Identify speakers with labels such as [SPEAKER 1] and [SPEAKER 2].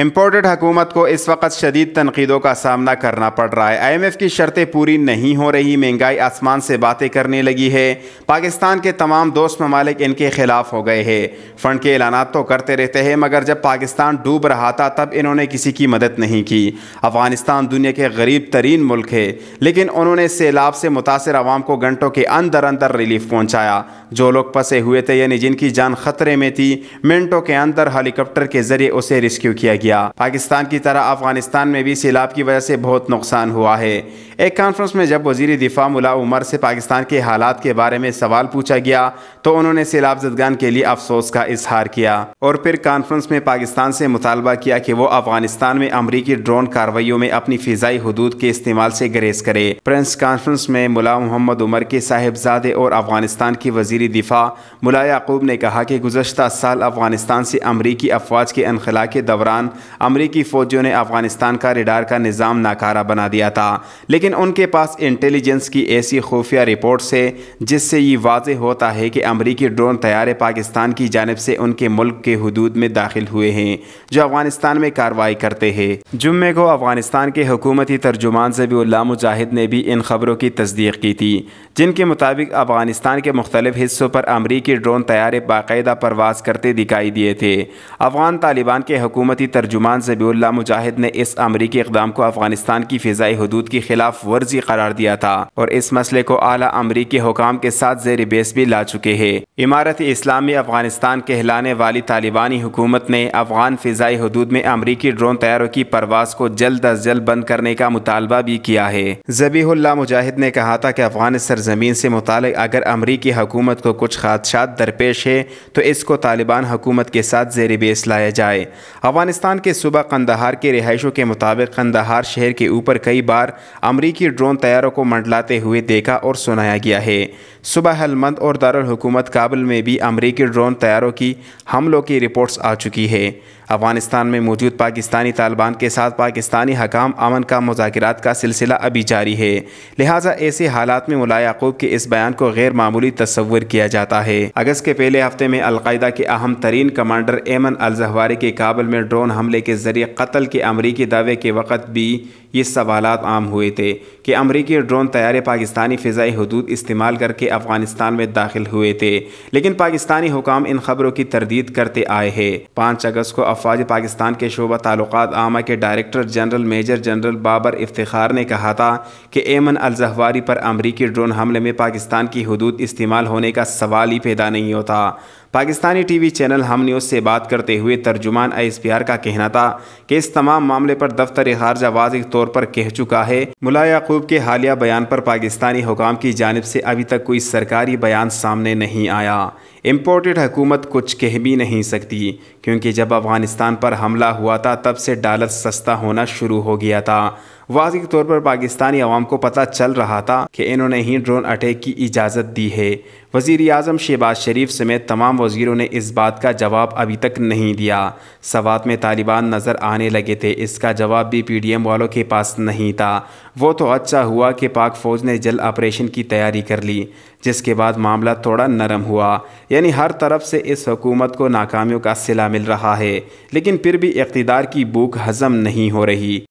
[SPEAKER 1] imported हकूमत को इस वक्त शदीद तनकीदों का सामना करना पड़ रहा है आई एम एफ़ की शर्तें पूरी नहीं हो रही महंगाई आसमान से बातें करने लगी है पाकिस्तान के तमाम दोस्त ममालिक इनके खिलाफ हो गए हैं फ़ंड के ऐलान तो करते रहते हैं मगर जब पाकिस्तान डूब रहा था तब इन्होंने किसी की मदद नहीं की अफ़गानिस्तान दुनिया के गरीब तरीन मुल्क है लेकिन उन्होंने सैलाब से मुतासर आवाम को घंटों के अंदर अंदर रिलीफ पहुँचाया जो लोग फंसे हुए थे यानी जिनकी जान खतरे में थी मिनटों के अंदर हेलीकॉप्टर के ज़रिए उसे रेस्क्यू किया गया किया पाकिस्तान की तरह अफगानिस्तान में भी सैलाब की वजह से बहुत नुकसान हुआ है एक कॉन्फ्रेंस में जब वजीर दिफा मुला उमर से पाकिस्तान के हालात के बारे में सवाल पूछा गया तो उन्होंने सैलाब जदगान के लिए अफसोस का इजहार किया और फिर कॉन्फ्रेंस में पाकिस्तान से मुतालबा किया कि वो अफगानिस्तान में अमरीकी ड्रोन कार्रवाइयों में अपनी फिजाई हदूद के इस्तेमाल से ग्रेज करे प्रेस कॉन्फ्रेंस में मुला मोहम्मद उमर के साहिबजादे और अफगानिस्तान की वजीर दिफा मुला याकूब ने कहा कि गुजशत साल अफगानिस्तान से अमरीकी अफवाज के अनखला के दौरान अमरीकी फौजियों ने अफगानिस्तान का रिडार का निज़ाम नाकारा बना दिया था लेकिन लेकिन उनके पास इंटेलिजेंस की ऐसी खुफिया रिपोर्ट है जिससे ये वाज होता है कि अमरीकी ड्रोन तैयारे पाकिस्तान की जानब से उनके मुल्क के हदूद में दाखिल हुए हैं जो अफगानिस्तान में कार्रवाई करते हैं जुम्मे को अफगानिस्तान के हकूमती तर्जुमान जबील्ला मुजाहिद ने भी इन खबरों की तस्दीक की थी जिनके मुताबिक अफगानिस्तान के मुख्तलिफ हिस्सों पर अमरीकी ड्रोन तैयारे बाकायदा परवाज करते दिखाई दिए थे अफगान तालिबान के हकूमती तर्जुमान जबील्ला मुजाहिद ने इस अमरीकी इकदाम को अफगानिस्तान की फ़िज़ाई हदूद के खिलाफ खिलाफ वर्जी करार दिया था और इस मसले को आला अमरीकी हुकाम के साथ जेर बेस भी ला चुके हैं इमारत इस्लामी अफगानिस्तान कहलाने वाली तालिबानी हुकूमत ने अफगान फ़िज़ाई हदूद में अमरीकी ड्रोन तैयारों की परवास को जल्द अज जल्द बंद करने का मुतालबा भी किया है जबीहुल्ला मुजाहिद ने कहा था कि अफगान सरजमीन से मुतल अगर अमरीकी हुकूमत को कुछ खादशा दरपेश है तो इसको तालिबान हुकूमत के साथ जेर बेस लाया जाए अफगानिस्तान के सुबह कंदहार के रिहायशों के मुताबिक कंदहार शहर के ऊपर कई बार अमरीकी अमरीकी ड्रोन तैयारों को मंडलाते हुए देखा और सुनाया गया है सुबह हलमंद और दारुल हुकूमत काबुल में भी अमरीकी ड्रोन तैयारों की हमलों की रिपोर्ट्स आ चुकी है अफगानिस्तान में मौजूद पाकिस्तानी तालिबान के साथ पाकिस्तानी हकाम अमन का मुजात का सिलसिला अभी जारी है लिहाजा ऐसे हालात में मुला याकूब के इस बयान को गैर मामूली तस्वर किया जाता है अगस्त के पहले हफ्ते में अलकायदा के अहम तरीन कमांडर एमन अलजहवारी के काबल में ड्रोन हमले के जरिए कत्ल के अमरीकी दावे के वक़्त भी ये सवाल आम हुए थे कि अमरीकी ड्रोन तैयारे पाकिस्तानी फजाई हदूद इस्तेमाल करके अफगानिस्तान में दाखिल हुए थे लेकिन पाकिस्तानी हुकाम इन खबरों की तरदीद करते आए हैं पाँच अगस्त को अफवाज पाकिस्तान के शोबा ताल्लुक आमा के director general major general Babar Iftikhar ने कहा था कि एमन अलजहवारी पर अमरीकी ड्रोन हमले में पाकिस्तान की हदूद इस्तेमाल होने का सवाल ही पैदा नहीं होता Pakistani TV channel Hum news से बात करते हुए तर्जुमान एस पी आर का कहना था कि इस तमाम मामले पर दफ्तर खारजा वाज तौर पर कह चुका है मुला याकूब के हालिया बयान पर पाकिस्तानी हुकाम की जानब से अभी तक कोई सरकारी बयान सामने नहीं आया इम्पोर्टेड हुकूमत कुछ कह भी नहीं सकती क्योंकि जब अफगानिस्तान पर हमला हुआ था तब से डॉलर सस्ता होना शुरू हो गया था वाजिक के तौर पर पाकिस्तानी अवाम को पता चल रहा था कि इन्होंने ही ड्रोन अटैक की इजाज़त दी है वजीर अजम शहबाज शरीफ समेत तमाम वजीरों ने इस बात का जवाब अभी तक नहीं दिया सवात में तालिबान नज़र आने लगे थे इसका जवाब भी पी डी एम वालों के पास नहीं था वो तो अच्छा हुआ कि पाक फ़ौज ने जल ऑपरेशन की तैयारी कर ली जिसके बाद मामला थोड़ा नरम हुआ यानी हर तरफ से इस हुकूमत को नाकामियों का सिला मिल रहा है लेकिन फिर भी इकतदार की भूख हजम नहीं हो रही